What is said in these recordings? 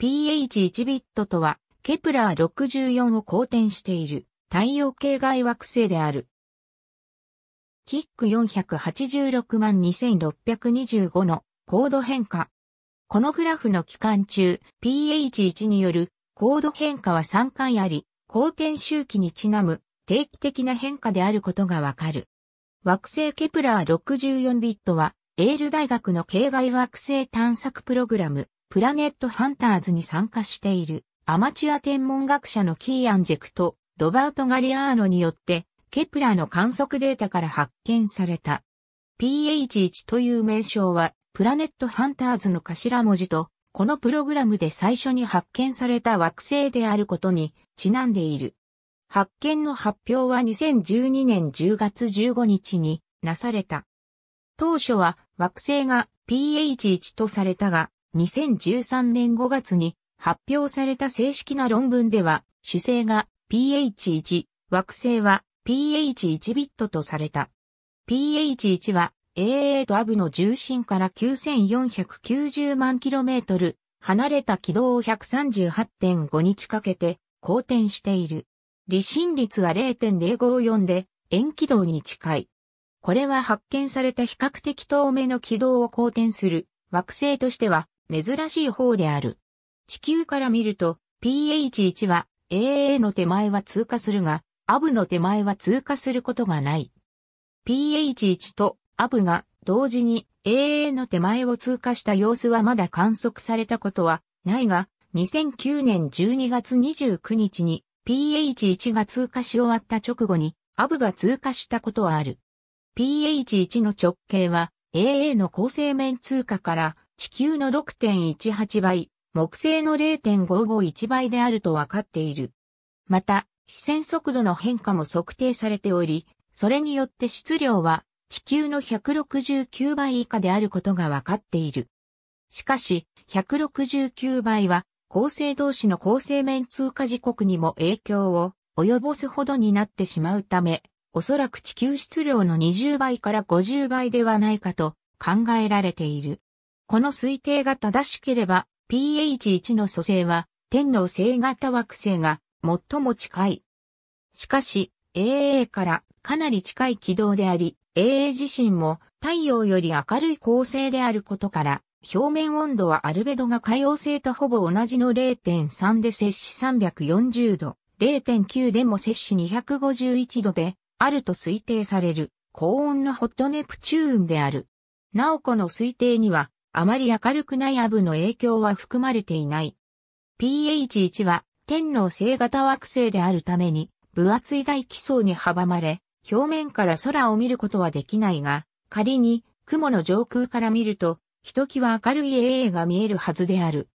pH1 ビットとは、ケプラー64を公転している太陽系外惑星である。キック486万2625の高度変化。このグラフの期間中、pH1 による高度変化は3回あり、公転周期にちなむ定期的な変化であることがわかる。惑星ケプラー64ビットはエール大学の系外惑星探索プログラム、プラネットハンターズに参加している、アマチュア天文学者のキーアンジェクト、ロバート・ガリアーノによって、ケプラの観測データから発見された。PH1 という名称は、プラネットハンターズの頭文字と、このプログラムで最初に発見された惑星であることにちなんでいる。発見の発表は2012年10月15日になされた。当初は惑星が PH1 とされたが、2013年5月に発表された正式な論文では、主星が PH1、惑星は PH1 ビットとされた。PH1 は AA とアブの重心から9490万 km 離れた軌道を138.5日かけて公転している。離心率は0.054で、遠軌道に近い。これは発見された比較的遠明の軌道を公転する惑星としては珍しい方である。地球から見ると PH1 は AA の手前は通過するが、アブの手前は通過することがない。PH1 とアブが同時に AA の手前を通過した様子はまだ観測されたことはないが、2009年12月29日に PH1 が通過し終わった直後にアブが通過したことはある。pH1 の直径は AA の構成面通過から地球の6.18倍、木星の0.551倍であると分かっている。また、視線速度の変化も測定されており、それによって質量は地球の169倍以下であることが分かっている。しかし、169倍は、構成同士の構成面通過時刻にも影響を及ぼすほどになってしまうため、おそらく地球質量の20倍から50倍ではないかと考えられている。この推定が正しければ pH1 の素成は天の星型惑星が最も近い。しかし AA からかなり近い軌道であり、AA 自身も太陽より明るい恒星であることから、表面温度はアルベドが海洋星とほぼ同じの0.3で摂氏340度、0.9でも摂氏251度で、あると推定される高温のホットネプチューンである。なおこの推定には、あまり明るくないアブの影響は含まれていない。pH1 は天の星型惑星であるために、分厚い大気層に阻まれ、表面から空を見ることはできないが、仮に雲の上空から見ると、ひときわ明るい AA が見えるはずである。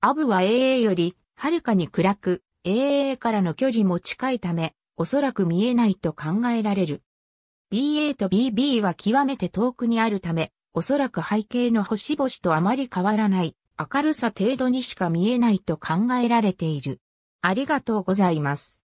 アブは AA よりはるかに暗く、AA からの距離も近いため、おそらく見えないと考えられる。BA と BB は極めて遠くにあるため、おそらく背景の星々とあまり変わらない明るさ程度にしか見えないと考えられている。ありがとうございます。